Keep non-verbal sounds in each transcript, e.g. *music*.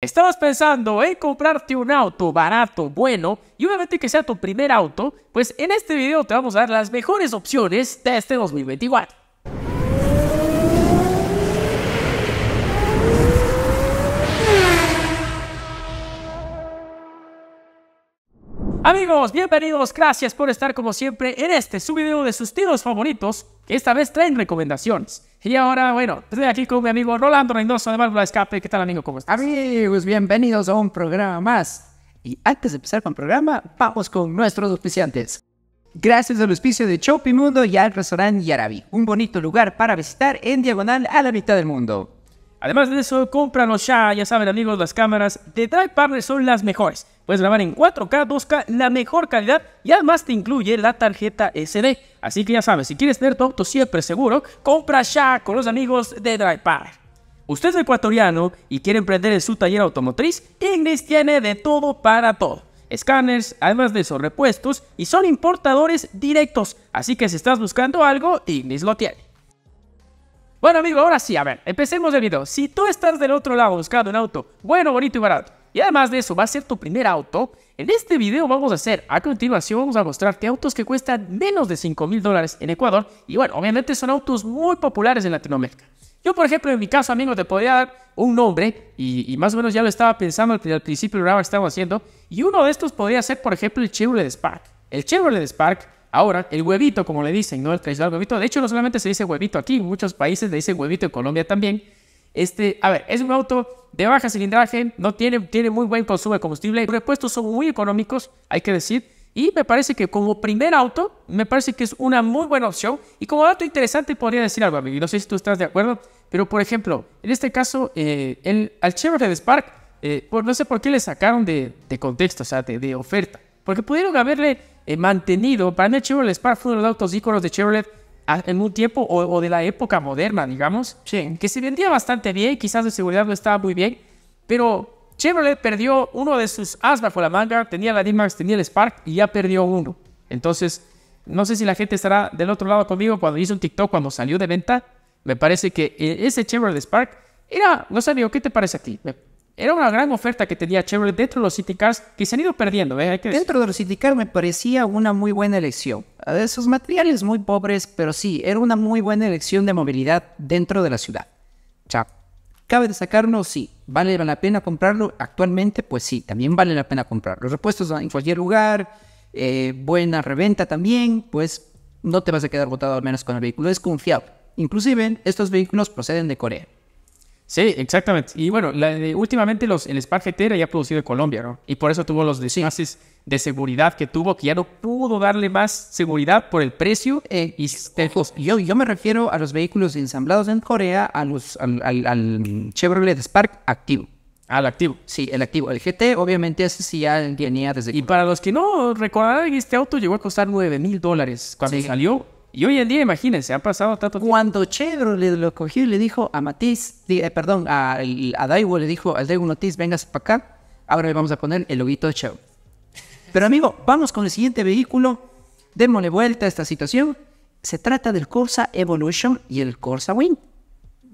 estabas pensando en comprarte un auto barato, bueno y obviamente que sea tu primer auto, pues en este video te vamos a dar las mejores opciones de este 2024. Amigos, bienvenidos, gracias por estar como siempre en este su video de sus tiros favoritos, que esta vez traen recomendaciones. Y ahora, bueno, estoy aquí con mi amigo Rolando Reynoso de Válvula Escape. ¿Qué tal, amigo? ¿Cómo estás? Amigos, bienvenidos a un programa más. Y antes de empezar con el programa, vamos con nuestros auspiciantes. Gracias al auspicio de Mundo y al restaurante Yarabi, un bonito lugar para visitar en diagonal a la mitad del mundo. Además de eso, cómpranos ya, ya saben amigos, las cámaras de Drive son las mejores. Puedes grabar en 4K, 2K, la mejor calidad y además te incluye la tarjeta SD. Así que ya sabes, si quieres tener tu auto siempre seguro, compra ya con los amigos de Drive Usted es ecuatoriano y quiere emprender en su taller automotriz, Ignis tiene de todo para todo Scanners, además de esos repuestos, y son importadores directos. Así que si estás buscando algo, Ignis lo tiene. Bueno, amigo, ahora sí, a ver, empecemos el video. Si tú estás del otro lado buscando un auto bueno, bonito y barato, y además de eso va a ser tu primer auto, en este video vamos a hacer, a continuación vamos a mostrarte autos que cuestan menos de 5 mil dólares en Ecuador, y bueno, obviamente son autos muy populares en Latinoamérica. Yo, por ejemplo, en mi caso, amigo, te podría dar un nombre, y, más o menos ya lo estaba pensando al, principio del programa que estamos haciendo, y uno de estos podría ser, por ejemplo, el Chevrolet Spark. El Chevrolet Spark Ahora, el huevito, como le dicen, ¿no? El tradicional huevito. De hecho, no solamente se dice huevito aquí, en muchos países le dicen huevito, en Colombia también. Este, a ver, es un auto de baja cilindraje, no tiene, tiene muy buen consumo de combustible. Los repuestos son muy económicos, hay que decir. Y me parece que como primer auto, me parece que es una muy buena opción. Y como dato interesante, podría decir algo, amigo. No sé si tú estás de acuerdo, pero por ejemplo, en este caso, eh, el, al Chevrolet Spark, eh, no sé por qué le sacaron de, contexto, o sea, de oferta. Porque pudieron haberle eh, mantenido, para mí el Chevrolet Spark fue uno de los autos íconos de Chevrolet ah, en un tiempo o, de la época moderna, digamos, que se vendía bastante bien, quizás de seguridad no estaba muy bien, pero Chevrolet perdió uno de sus as bajo la manga, tenía la d tenía el Spark y ya perdió uno. Entonces, no sé si la gente estará del otro lado conmigo cuando hice un TikTok cuando salió de venta. Me parece que eh, ese Chevrolet Spark era, no sé, ¿qué te parece a ti? era una gran oferta que tenía Chevrolet dentro de los City Cars que se han ido perdiendo. ¿eh? dentro de los City Cars me parecía una muy buena elección. esos materiales muy pobres, pero sí, era una muy buena elección de movilidad dentro de la ciudad. Chao. ¿Cabe destacarlo? Sí. ¿Vale la pena comprarlo? Actualmente, pues sí, también vale la pena comprarlo. Los repuestos en cualquier lugar, eh, buena reventa también, pues no te vas a quedar botado al menos con el vehículo. Es confiable. Inclusive, estos vehículos proceden de Corea. Sí, exactamente. Y bueno, últimamente los, el Spark GT era ya producido en Colombia, ¿no? Y por eso tuvo los desfases de seguridad que tuvo, que ya no pudo darle más seguridad por el precio. Eh, y yo, yo me refiero a los vehículos ensamblados en Corea, a los, al, al, Chevrolet Spark activo. Al activo. Sí, el activo. El GT, obviamente, ese sí ya tenía desde. Y para los que no recordarán, este auto llegó a costar 9 mil dólares cuando salió y hoy en día, imagínense, ha pasado tanto tiempo. Cuando le lo cogió y le dijo a Matiz, eh, perdón, a, a le dijo al Daiwo Matiz, vengas para acá, ahora le vamos a poner el loguito de Chevrolet. Pero amigo, vamos con el siguiente vehículo, démosle vuelta a esta situación. Se trata del Corsa Evolution y el Corsa Wing.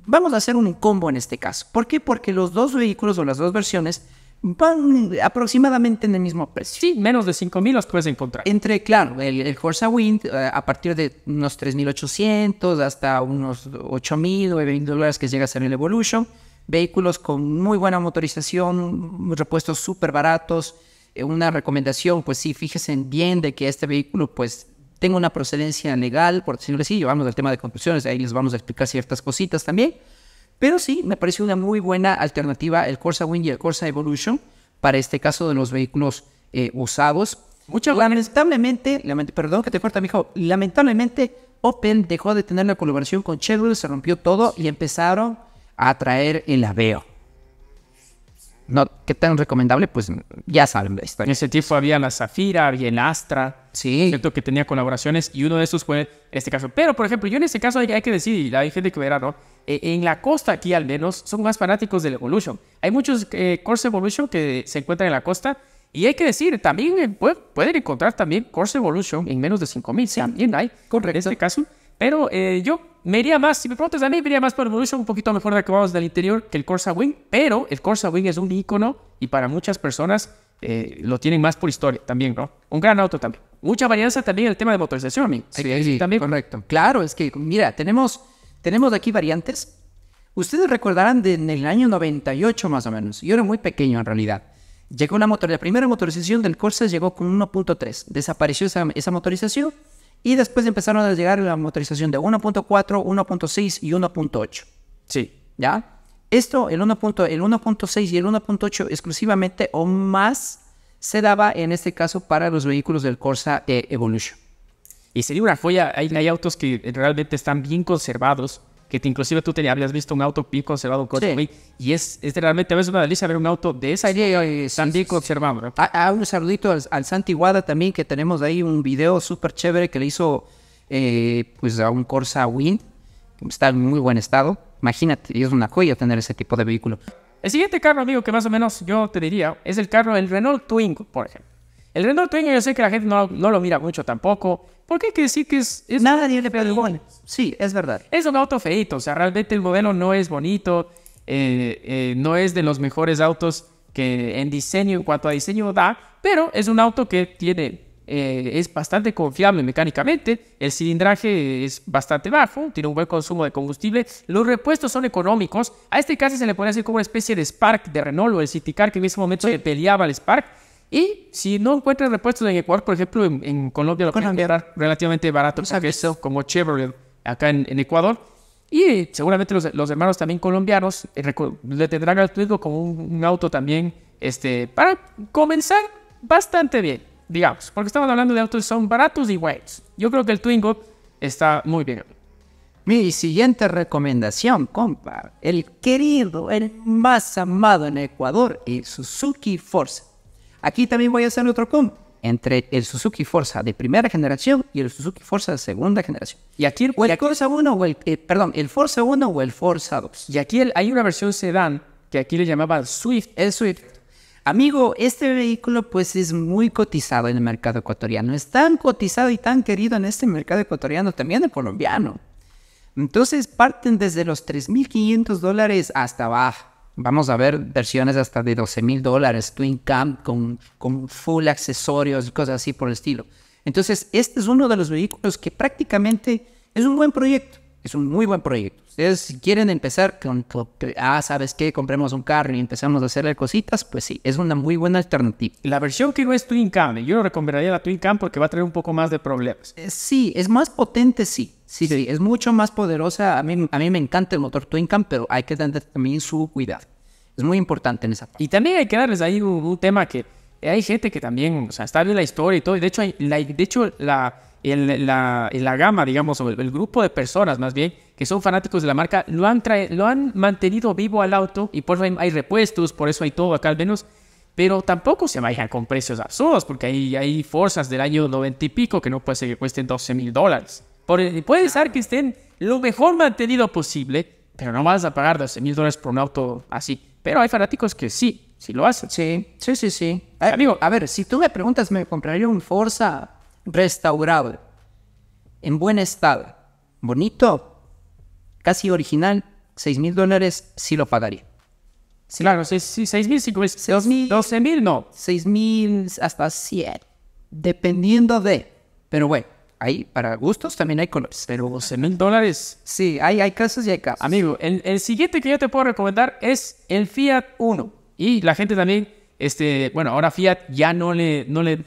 Vamos a hacer un combo en este caso. ¿Por qué? Porque los dos vehículos o las dos versiones van aproximadamente en el mismo precio. Sí, menos de 5.000 los puedes encontrar. Entre, claro, el, Forza Wind eh, a partir de unos 3.800 hasta unos 8.000 o 9.000 dólares que llega a ser el Evolution. Vehículos con muy buena motorización, repuestos súper baratos. Eh, una recomendación, pues sí, fíjense bien de que este vehículo pues tenga una procedencia legal, por decirlo así, llevamos del tema de construcciones, ahí les vamos a explicar ciertas cositas también pero sí, me pareció una muy buena alternativa el Corsa Wing y el Corsa Evolution para este caso de los vehículos eh, usados. Muchas lamentablemente, perdón que te corta, mijo, lamentablemente Open dejó de tener la colaboración con Chevrolet, se rompió todo y empezaron a traer el aveo no, ¿qué tan recomendable? Pues ya saben En ese tiempo había la Zafira, había el Astra. Sí. Cierto que tenía colaboraciones y uno de esos fue este caso. Pero, por ejemplo, yo en este caso hay, que decir, la gente que verá, ¿no? E, en la costa aquí al menos son más fanáticos del Evolution. Hay muchos eh, course Evolution que se encuentran en la costa y hay que decir, también eh, pueden encontrar también course Evolution en menos de 5000. Sí, también hay. Correcto. En este caso. Pero eh, yo me iría más, si me preguntas a mí, me iría más por Evolution, un poquito mejor de acabados del interior que el Corsa Wing, pero el Corsa Wing es un icono y para muchas personas eh, lo tienen más por historia también, ¿no? Un gran auto también. Mucha varianza también en el tema de motorización, amigo. Sí, sí, también. correcto. Claro, es que, mira, tenemos, tenemos aquí variantes. Ustedes recordarán de, en el año 98 más o menos. Yo era muy pequeño en realidad. Llegó una motor, la primera motorización del Corsa llegó con 1.3. Desapareció esa, esa motorización y después empezaron a llegar la motorización de 1.4, 1.6 y 1.8. Sí. ¿Ya? Esto, el 1.6 y el 1.8 exclusivamente o más, se daba en este caso para los vehículos del Corsa eh, Evolution. Y sería una joya, hay autos que realmente están bien conservados, que inclusive tú te, habías visto un auto bien conservado, un coche y es, es, realmente a veces una delicia ver un auto de esa idea. Sandico tan ah, ah, un saludito al, Santi Guada también, que tenemos ahí un video súper chévere que le hizo eh, pues a un Corsa Wind. está en muy buen estado. Imagínate, es una joya tener ese tipo de vehículo. El siguiente carro, amigo, que más o menos yo te diría, es el carro, del Renault Twingo, por ejemplo. El Renault Twingo, yo sé que la gente no, lo mira mucho tampoco. Porque hay que decir que es... Nada ni le Renault. Sí, es verdad. Es un auto feito. O sea, realmente el modelo no es bonito. Eh, eh, no es de los mejores autos que en diseño, en cuanto a diseño da. Pero es un auto que tiene... Eh, es bastante confiable mecánicamente. El cilindraje es bastante bajo. Tiene un buen consumo de combustible. Los repuestos son económicos. A este caso se le pone así como una especie de Spark de Renault o el City Car que en ese momento se peleaba el Spark y si no encuentran repuestos en Ecuador, por ejemplo, en, Colombia lo pueden cambiar relativamente barato, como Chevrolet acá en, Ecuador. Y seguramente los, hermanos también colombianos eh, le tendrán al Twingo como un, auto también este, para comenzar bastante bien, digamos, porque estamos hablando de autos que son baratos y buenos. Yo creo que el Twingo está muy bien. Mi siguiente recomendación, compa, el querido, el más amado en Ecuador, el Suzuki Force Aquí también voy a hacer otro comp entre el Suzuki Forza de primera generación y el Suzuki Forza de segunda generación. Y aquí el, Forza 1 o el, eh, perdón, el Forza 1 o el Forza 2. Y aquí hay una versión sedán que aquí le llamaba Swift. El Swift. Amigo, este vehículo pues es muy cotizado en el mercado ecuatoriano. Es tan cotizado y tan querido en este mercado ecuatoriano, también el colombiano. Entonces parten desde los 3.500 dólares hasta abajo. Vamos a ver versiones hasta de 12 mil dólares, Twin Camp, con, con full accesorios y cosas así por el estilo. Entonces, este es uno de los vehículos que prácticamente es un buen proyecto. Es un muy buen proyecto. Ustedes si quieren empezar con, ah, ¿sabes qué? Compremos un carro y empezamos a hacerle cositas, pues sí, es una muy buena alternativa. La versión que no es Twin Cam, yo lo recomendaría la Twin Cam porque va a tener un poco más de problemas. Eh, sí, es más potente, sí. Sí, sí, es mucho más poderosa. A mí, a mí me encanta el motor Twin Cam, pero hay que tener también su cuidado. Es muy importante en esa parte. Y también hay que darles ahí un, tema que hay gente que también, o sea, está bien la historia y todo. de hecho, hay, de hecho la, en la, la, gama, digamos, o el, grupo de personas más bien, que son fanáticos de la marca, lo han, lo han mantenido vivo al auto y por eso hay, repuestos, por eso hay todo acá al menos. Pero tampoco se manejan con precios absurdos, porque hay, hay forzas del año 90 y pico que no puede ser que cuesten 12 mil dólares. Puede ser que estén lo mejor mantenido posible, pero no vas a pagar 12 mil dólares por un auto así. Pero hay fanáticos que sí, sí lo hacen. Sí, sí, sí, sí. Eh, amigo, a ver, si tú me preguntas, me compraría un Forza restaurable en buen estado, bonito, casi original, 6 mil dólares sí lo pagaría. Sí. Claro, sí, 6 mil, 5 mil, 12 mil, no. 6 mil hasta 100, dependiendo de. Pero bueno, ahí para gustos también hay colores. Pero 12 mil dólares. Sí, hay, hay casos y hay casos. Amigo, el, el siguiente que yo te puedo recomendar es el Fiat 1. Y la gente también, este, bueno, ahora Fiat ya no le, no le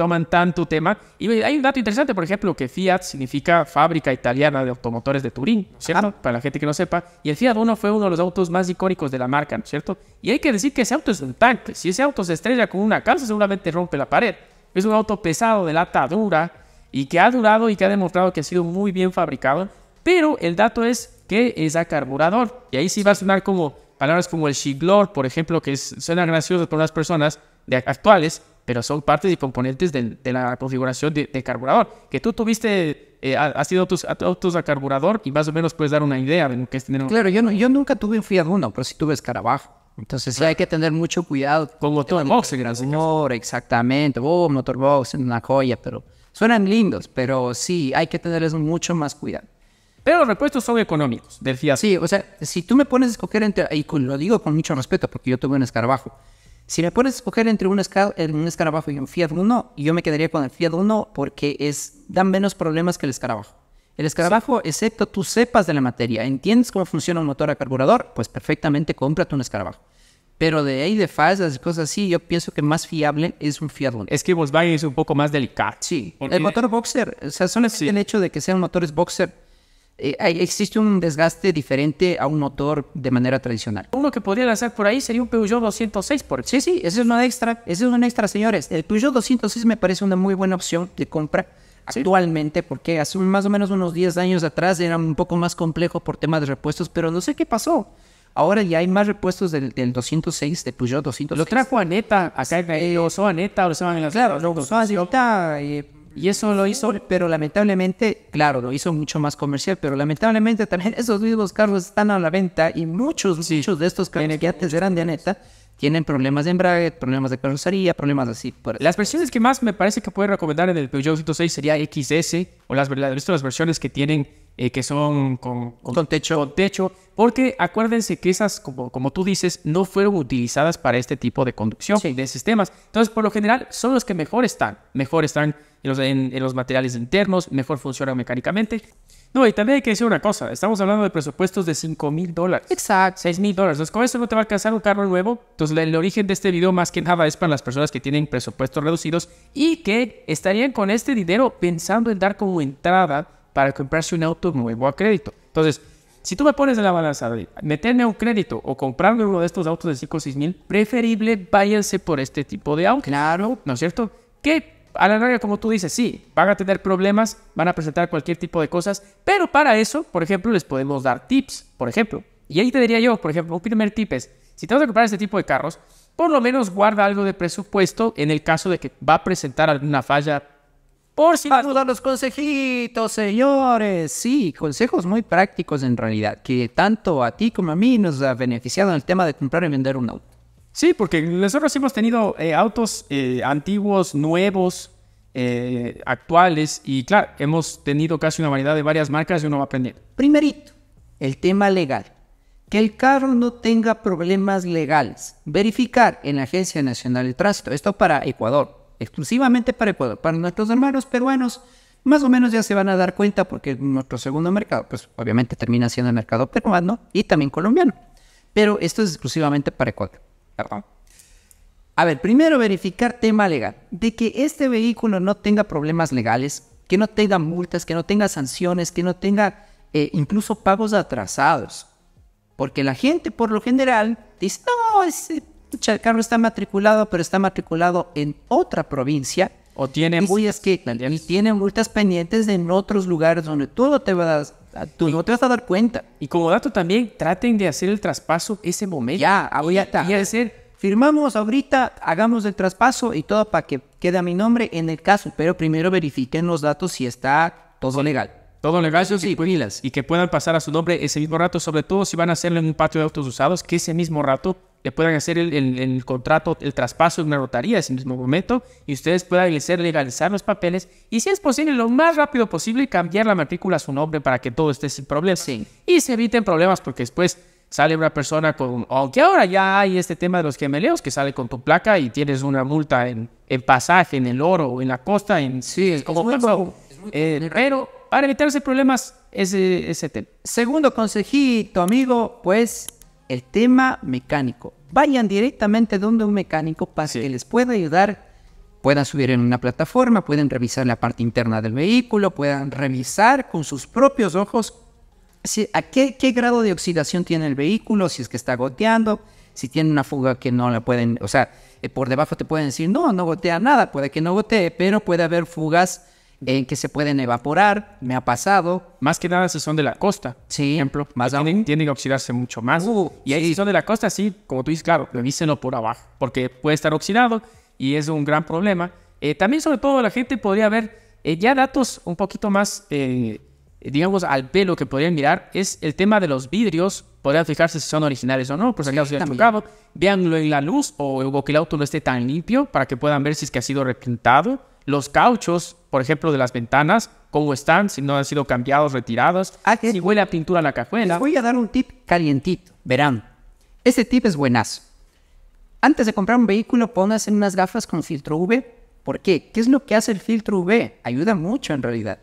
toman tanto tema. Y hay un dato interesante, por ejemplo, que Fiat significa fábrica italiana de automotores de Turín, ¿cierto? Ah. Para la gente que no sepa. Y el Fiat Uno fue uno de los autos más icónicos de la marca, cierto? Y hay que decir que ese auto es un tanque. Si ese auto se estrella con una calza, seguramente rompe la pared. Es un auto pesado, de lata dura, y que ha durado y que ha demostrado que ha sido muy bien fabricado. Pero el dato es que es a carburador. Y ahí sí va a sonar como palabras como el shiglor, por ejemplo, que es, suena gracioso para unas personas de actuales, pero son partes y componentes de, la configuración de, carburador. Que tú tuviste, eh, ha has sido tus autos a carburador y más o menos puedes dar una idea de lo que es tener un... Claro, yo, no, yo nunca tuve un Fiat Uno, pero sí tuve escarabajo. Entonces sí hay que tener mucho cuidado. *laughs* Con motorbox, Motor, exactamente. Oh, motorbox, una joya, pero suenan lindos, pero sí hay que tenerles mucho más cuidado. Pero los repuestos son económicos del Fiat. Sí, o sea, si tú me pones a escoger entre, y lo digo con mucho respeto porque yo tuve un escarabajo, si me puedes escoger entre un, un, escarabajo y un Fiat Uno, yo me quedaría con el Fiat Uno porque es, dan menos problemas que el escarabajo. El escarabajo, excepto tú sepas de la materia, entiendes cómo funciona un motor a carburador, pues perfectamente cómprate un escarabajo. Pero de ahí de falsas y cosas así, yo pienso que más fiable es un Fiat Uno. Es que Volkswagen es un poco más delicado. Sí. El motor boxer, o sea, solo el hecho de que sean motores boxer eh, existe un desgaste diferente a un motor de manera tradicional. Uno que podría hacer por ahí sería un Peugeot 206, Sí, sí, ese es un extra, ese es una extra, señores. El Peugeot 206 me parece una muy buena opción de compra actualmente, porque hace más o menos unos 10 años atrás era un poco más complejo por temas de repuestos, pero no sé qué pasó. Ahora ya hay más repuestos del, 206, de Peugeot 206. Lo trajo neta, acá eh, a Aneta, o sea, en las... Claro, a Aneta, y... Eh, y eso lo hizo, pero lamentablemente, claro, lo hizo mucho más comercial, pero lamentablemente también *laughs* esos mismos carros están a la venta y muchos, muchos de estos carros que antes eran de Aneta tienen problemas de embrague, problemas de carrocería, problemas así. Las versiones que más me parece que puede recomendar en el Peugeot 106 sería XS o las, las versiones que tienen eh, que son con, techo. techo. porque acuérdense que esas, como, como, tú dices, no fueron utilizadas para este tipo de conducción de sistemas. Entonces, por lo general, son los que mejor están, mejor están en los, en, los materiales internos, mejor funcionan mecánicamente. No, y también hay que decir una cosa, estamos hablando de presupuestos de 5 mil dólares. Exacto. 6 mil dólares. Entonces, con eso no te va a alcanzar un carro nuevo. Entonces, el origen de este video más que nada es para las personas que tienen presupuestos reducidos y que estarían con este dinero pensando en dar como entrada para comprarse un auto nuevo a crédito. Entonces, si tú me pones en la balanza de meterme un crédito o comprarme uno de estos autos de 5 o 6 mil, preferible váyanse por este tipo de auto. Claro. ¿No es cierto? Que a la larga, como tú dices, sí, van a tener problemas, van a presentar cualquier tipo de cosas, pero para eso, por ejemplo, les podemos dar tips, por ejemplo. Y ahí te diría yo, por ejemplo, un primer tip es, si te vas a comprar este tipo de carros, por lo menos guarda algo de presupuesto en el caso de que va a presentar alguna falla por si nos los consejitos, señores. Sí, consejos muy prácticos en realidad, que tanto a ti como a mí nos ha beneficiado en el tema de comprar y vender un auto. Sí, porque nosotros hemos tenido eh, autos eh, antiguos, nuevos, eh, actuales, y claro, hemos tenido casi una variedad de varias marcas y uno va a aprender. Primerito, el tema legal. Que el carro no tenga problemas legales. Verificar en la Agencia Nacional de Tránsito. Esto para Ecuador exclusivamente para Ecuador. Para nuestros hermanos peruanos, más o menos ya se van a dar cuenta porque nuestro segundo mercado, pues obviamente termina siendo el mercado peruano y también colombiano. Pero esto es exclusivamente para Ecuador. Perdón. A ver, primero verificar tema legal, de que este vehículo no tenga problemas legales, que no tenga multas, que no tenga sanciones, que no tenga eh, incluso pagos atrasados. Porque la gente por lo general dice, no, ese el carro está matriculado, pero está matriculado en otra provincia. O tiene y tiene multas pendientes en otros lugares donde tú no te vas a, tú no te vas a dar cuenta. Y como dato también, traten de hacer el traspaso ese momento. Ya, ahorita. Y, decir, firmamos ahorita, hagamos el traspaso y todo para que quede mi nombre en el caso. Pero primero verifiquen los datos si está todo legal. Todo legal, sí, y, pues, y que puedan pasar a su nombre ese mismo rato, sobre todo si van a hacerlo en un patio de autos usados, que ese mismo rato le puedan hacer el, el, contrato, el traspaso en una notaría ese mismo momento y ustedes puedan hacer legalizar los papeles y si es posible lo más rápido posible cambiar la matrícula a su nombre para que todo esté sin problemas sí. y se eviten problemas porque después sale una persona con, aunque ahora ya hay este tema de los gemeleos que sale con tu placa y tienes una multa en, en pasaje, en el oro, o en la costa, en... Sí, es como... muy, eh, pero para evitarse problemas, ese, ese tema. Segundo consejito, amigo, pues el tema mecánico. Vayan directamente donde un mecánico para que les pueda ayudar. Puedan subir en una plataforma, pueden revisar la parte interna del vehículo, puedan revisar con sus propios ojos si, a qué, qué grado de oxidación tiene el vehículo, si es que está goteando, si tiene una fuga que no la pueden, o sea, eh, por debajo te pueden decir, no, no gotea nada, puede que no gotee, pero puede haber fugas en eh, que se pueden evaporar, me ha pasado. Más que nada si son de la costa, ejemplo, más Tienden, oxidarse mucho más. Uh, y ahí si son de la costa, sí, como tú dices, claro, revísenlo por abajo, porque puede estar oxidado y es un gran problema. Eh, también sobre todo la gente podría ver eh, ya datos un poquito más, digamos, al pelo que podrían mirar, es el tema de los vidrios. Podrían fijarse si son originales o no, por si acaso se chocado. Veanlo en la luz o que el auto no esté tan limpio para que puedan ver si es que ha sido repintado los cauchos, por ejemplo, de las ventanas, cómo están, si no han sido cambiados, retirados, ah, si huele a pintura a la cajuela. voy a dar un tip calientito, verán. Este tip es buenazo. Antes de comprar un vehículo, pones en unas gafas con filtro UV. ¿Por qué? ¿Qué es lo que hace el filtro UV? Ayuda mucho en realidad.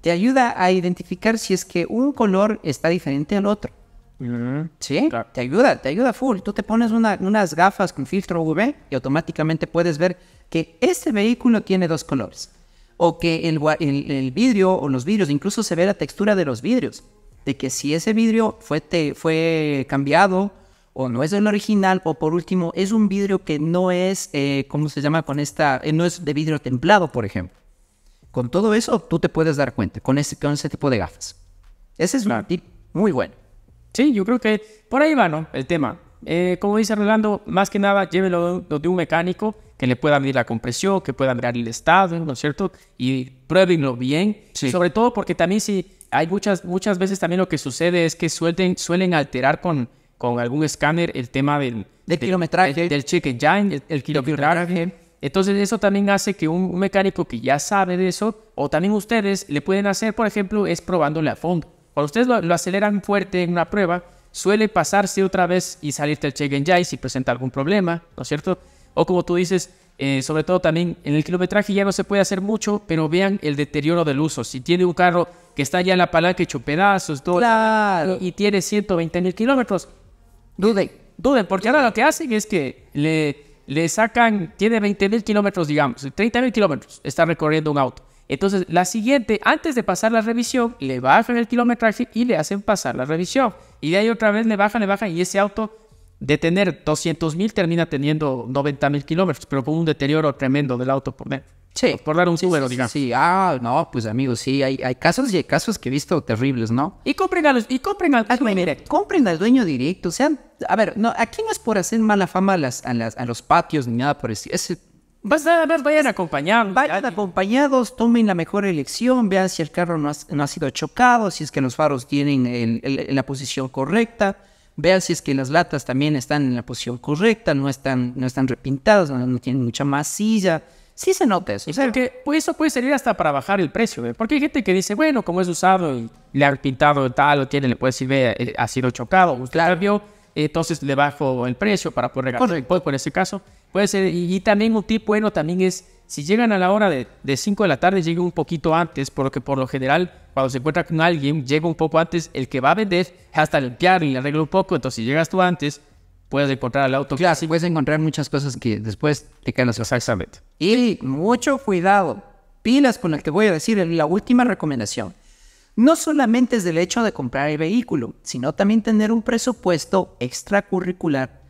Te ayuda a identificar si es que un color está diferente al otro. Mm, sí, te ayuda, te ayuda full. Tú te pones unas gafas con filtro UV y automáticamente puedes ver que este vehículo tiene dos colores. O que el, vidrio o los vidrios, incluso se ve la textura de los vidrios. De que si ese vidrio fue, fue cambiado o no es el original, o por último, es un vidrio que no es, eh, ¿cómo se llama con esta? Eh, no es de vidrio templado, por ejemplo. Con todo eso, tú te puedes dar cuenta con ese, con ese tipo de gafas. Ese es un tip muy bueno. Sí, yo creo que por ahí va, ¿no? El tema. Eh, como dice Rolando, más que nada llévelo de un mecánico que le pueda medir la compresión, que pueda mirar el estado, ¿no es cierto? Y pruébenlo bien. Sobre todo porque también si hay muchas, muchas veces también lo que sucede es que suelen alterar con, con algún escáner el tema del, del de, kilometraje, del chicken engine, el, el kilometraje. Entonces eso también hace que un, mecánico que ya sabe de eso, o también ustedes le pueden hacer, por ejemplo, es probándole a fondo. Cuando ustedes lo aceleran fuerte en una prueba, suele pasarse otra vez y salirte el check Jai si presenta algún problema, ¿no es cierto? O como tú dices, eh, sobre todo también en el kilometraje ya no se puede hacer mucho, pero vean el deterioro del uso. Si tiene un carro que está ya en la palanca hecho pedazos, todo, y tiene 120 mil kilómetros, duden, duden, porque ahora lo que hacen es que le, le sacan, tiene 20 mil kilómetros, digamos, 30 mil kilómetros está recorriendo un auto entonces, la siguiente, antes de pasar la revisión, le bajan el kilometraje y le hacen pasar la revisión. Y de ahí otra vez le bajan, le bajan y ese auto de tener 200 mil termina teniendo 90 mil kilómetros, pero con un deterioro tremendo del auto por Por dar un sí, digamos. Sí, ah, no, pues amigos, sí, hay, hay casos y hay casos que he visto terribles, ¿no? Y compren y ah, compren al dueño directo. o sea, a ver, no, aquí no es por hacer mala fama a, las, a, los patios ni nada por eso. Es vayan acompañados. Vayan acompañados, tomen la mejor elección, vean si el carro no ha, sido chocado, si es que los faros tienen el, la posición correcta, vean si es que las latas también están en la posición correcta, no están, no están repintadas, no, tienen mucha masilla. Sí se nota eso. O sea, que pues, eso puede servir hasta para bajar el precio, ¿eh? porque hay gente que dice, bueno, como es usado, y le han pintado tal o tiene, le puede decir, eh, ha sido chocado, usted entonces le bajo el precio para poder regalar. Correcto. en ese caso. Puede ser, y, también un tip bueno también es, si llegan a la hora de, 5 de, la tarde, lleguen un poquito antes, porque por lo general, cuando se encuentra con alguien, llega un poco antes, el que va a vender, hasta limpiar y le arregla un poco, entonces si llegas tú antes, puedes encontrar el auto. Claro, sí, puedes encontrar muchas cosas que después te caen los Exactamente. Y mucho cuidado, pilas con el que voy a decir, la última recomendación no solamente es del hecho de comprar el vehículo, sino también tener un presupuesto extracurricular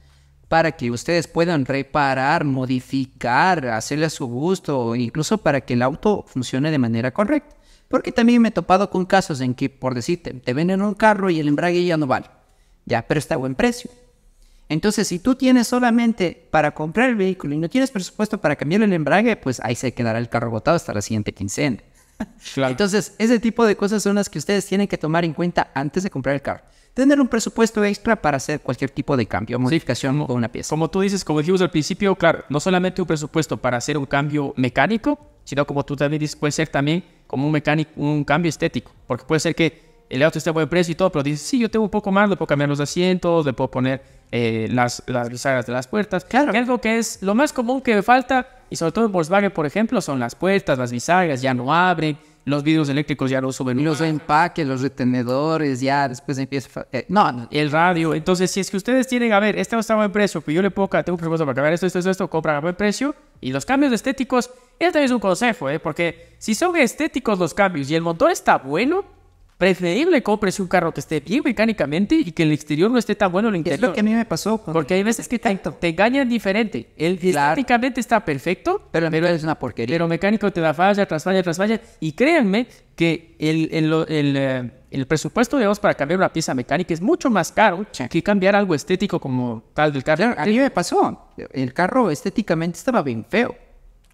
para que ustedes puedan reparar, modificar, hacerle a su gusto, incluso para que el auto funcione de manera correcta. Porque también me he topado con casos en que, por decirte, te venden un carro y el embrague ya no vale. Ya, pero está a buen precio. Entonces, si tú tienes solamente para comprar el vehículo y no tienes presupuesto para cambiar el embrague, pues ahí se quedará el carro agotado hasta la siguiente quincena. Entonces, ese tipo de cosas son las que ustedes tienen que tomar en cuenta antes de comprar el carro. Tener un presupuesto extra para hacer cualquier tipo de cambio, modificación o una pieza. Como tú dices, como dijimos al principio, claro, no solamente un presupuesto para hacer un cambio mecánico, sino como tú también dices, puede ser también como un, mecánico, un cambio estético, porque puede ser que el auto esté a buen precio y todo, pero dices, sí, yo tengo un poco más, le puedo cambiar los asientos, le puedo poner eh, las, las bisagras de las puertas. Claro. algo que es lo más común que falta, y sobre todo en Volkswagen, por ejemplo, son las puertas, las bisagras, ya no abren, los vidrios eléctricos ya no suben. Los empaques, los retenedores, ya después empieza... Eh, no, no, el radio. Entonces, si es que ustedes tienen, a ver, este está a buen precio, pues yo le puedo, tengo un presupuesto para cambiar esto, esto, esto, esto, compran a buen precio. Y los cambios estéticos, este es un consejo, ¿eh? Porque si son estéticos los cambios y el motor está bueno, preferible compres un carro que esté bien mecánicamente y que el exterior no esté tan bueno el interior. Es lo que a mí me pasó. Porque hay veces que te, engañan diferente. El estéticamente está perfecto, pero, pero es una porquería. Pero mecánico te da falla tras falla tras falla. Y créanme que el, presupuesto el, eh, el presupuesto, para cambiar una pieza mecánica es mucho más caro que cambiar algo estético como tal del carro. a mí me pasó. El carro estéticamente estaba bien feo.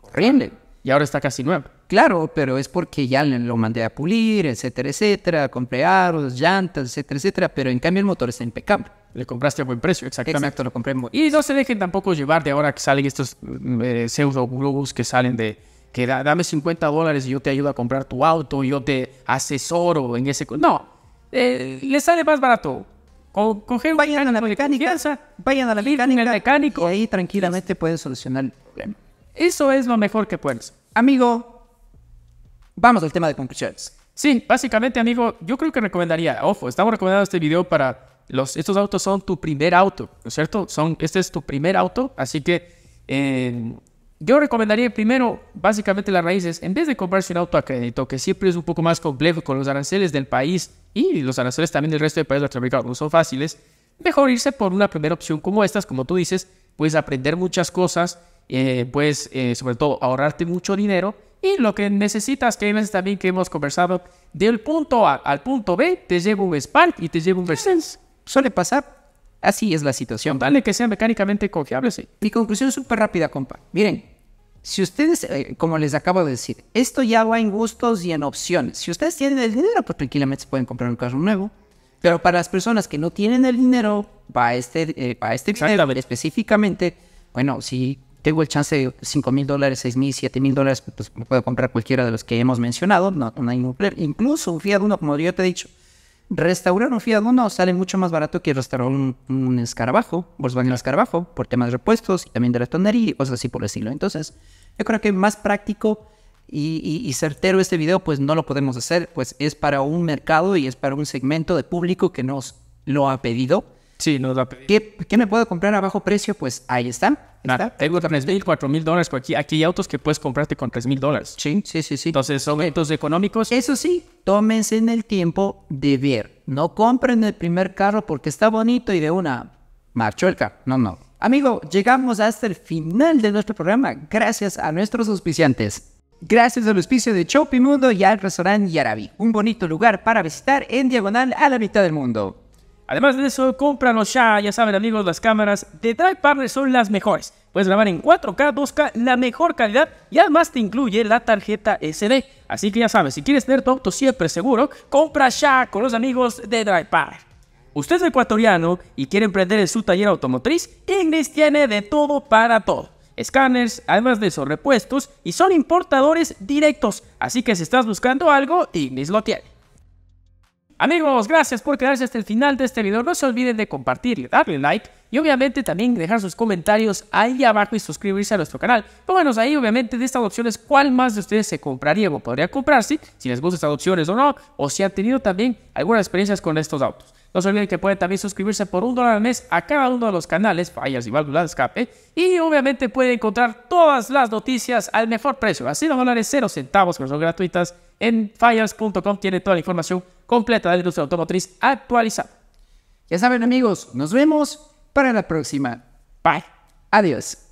Horrible. Y ahora está casi nuevo. Claro, pero es porque ya lo mandé a pulir, etcétera, etcétera. Compré aros, llantas, etcétera, etcétera. Pero en cambio el motor está impecable. Le compraste a buen precio, exactamente. Exacto, lo compré muy. Y no se dejen tampoco llevar de ahora que salen estos mm, eh, pseudo globos que salen de que dame 50 dólares y yo te ayudo a comprar tu auto, yo te asesoro en ese... No, eh, le sale más barato. Con, vayan, a la mecánica, vayan a la mecánica, vayan a la mecánica, mecánico, y ahí tranquilamente pueden solucionar el problema. Eso es lo mejor que puedes. Amigo, vamos al tema de conclusiones. Sí, básicamente, amigo, yo creo que recomendaría, ojo, estamos recomendando este video para los, estos autos son tu primer auto, ¿no es cierto? Son, este es tu primer auto, así que eh, yo recomendaría primero, básicamente las raíces, en vez de comprarse un auto a crédito, que siempre es un poco más complejo con los aranceles del país y los aranceles también del resto del país no son fáciles, mejor irse por una primera opción como estas, como tú dices, puedes aprender muchas cosas eh, pues eh, sobre todo ahorrarte mucho dinero. Y lo que necesitas, que es también que hemos conversado, del punto A al punto B, te llevo un Spark y te llevo un sense Suele pasar. Así es la situación. Dale que sea mecánicamente confiable, sí. Mi conclusión súper rápida, compa. Miren, si ustedes, eh, como les acabo de decir, esto ya va en gustos y en opciones. Si ustedes tienen el dinero, pues tranquilamente se pueden comprar un carro nuevo. Pero para las personas que no tienen el dinero, va este, para eh, a este específicamente, bueno, si tengo el chance de 5 mil dólares, 6 mil, 7 mil dólares, pues puedo comprar cualquiera de los que hemos mencionado, no, incluso un Fiat Uno, como yo te he dicho. Restaurar un Fiat Uno sale mucho más barato que restaurar un, un escarabajo, Volkswagen escarabajo, por temas de repuestos y también de la tonería y cosas así por el estilo. Entonces, yo creo que más práctico y, certero este video, pues no lo podemos hacer, pues es para un mercado y es para un segmento de público que nos lo ha pedido. Sí, nos lo ha pedido. ¿Qué, qué me puedo comprar a bajo precio? Pues ahí está Nada. Tengo 3 mil, 4 mil dólares. Aquí, aquí hay autos que puedes comprarte con 3.000 mil dólares. Sí, sí, sí, sí. Entonces son autos económicos. Eso sí, tómense en el tiempo de ver. No compren el primer carro porque está bonito y de una marchó el carro. No, no. Amigo, llegamos hasta el final de nuestro programa gracias a nuestros auspiciantes. Gracias al auspicio de Shopping Mundo y al restaurante Yarabi, un bonito lugar para visitar en diagonal a la mitad del mundo. Además de eso, cómpranos ya, ya saben amigos, las cámaras de Drive son las mejores. Puedes grabar en 4K, 2K, la mejor calidad y además te incluye la tarjeta SD. Así que ya sabes, si quieres tener tu auto siempre seguro, compra ya con los amigos de Drive Usted es ecuatoriano y quiere emprender en su taller automotriz, Ignis tiene de todo para todo. Scanners, además de esos repuestos, y son importadores directos. Así que si estás buscando algo, Ignis lo tiene. Amigos, gracias por quedarse hasta el final de este video. No se olviden de compartirle, darle like y obviamente también dejar sus comentarios ahí abajo y suscribirse a nuestro canal. Pónganos ahí obviamente de estas opciones cuál más de ustedes se compraría o podría comprarse, si les gustan estas opciones o no, o si han tenido también algunas experiencias con estos autos. No se olviden que pueden también suscribirse por un dólar al mes a cada uno de los canales, Fires y válvulas de escape. Y obviamente pueden encontrar todas las noticias al mejor precio, Así los dólares 0 centavos, que son gratuitas. En Fires.com tiene toda la información completa de la industria automotriz actualizada. Ya saben amigos, nos vemos para la próxima. Bye. Adiós.